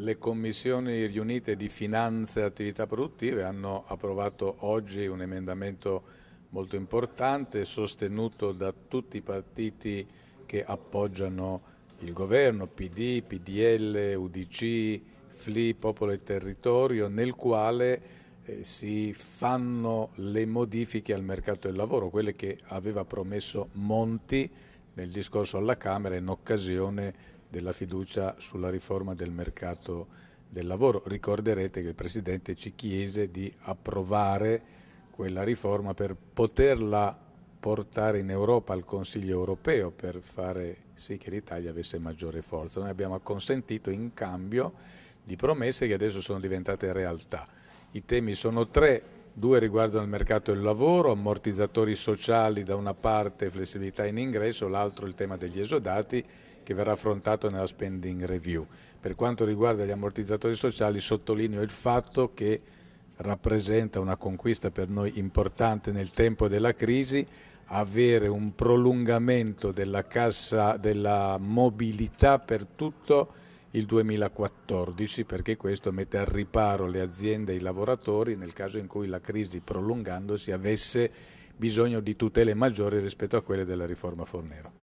Le commissioni riunite di finanze e attività produttive hanno approvato oggi un emendamento molto importante sostenuto da tutti i partiti che appoggiano il governo, PD, PDL, UDC, FLI, Popolo e Territorio, nel quale eh, si fanno le modifiche al mercato del lavoro, quelle che aveva promesso Monti nel discorso alla Camera in occasione della fiducia sulla riforma del mercato del lavoro. Ricorderete che il Presidente ci chiese di approvare quella riforma per poterla portare in Europa al Consiglio europeo per fare sì che l'Italia avesse maggiore forza. Noi abbiamo consentito in cambio di promesse che adesso sono diventate realtà. I temi sono tre, due riguardano il mercato del lavoro, ammortizzatori sociali da una parte, flessibilità in ingresso, l'altro il tema degli esodati che verrà affrontato nella spending review. Per quanto riguarda gli ammortizzatori sociali sottolineo il fatto che rappresenta una conquista per noi importante nel tempo della crisi avere un prolungamento della, cassa, della mobilità per tutto il 2014 perché questo mette al riparo le aziende e i lavoratori nel caso in cui la crisi prolungandosi avesse bisogno di tutele maggiori rispetto a quelle della riforma Fornero.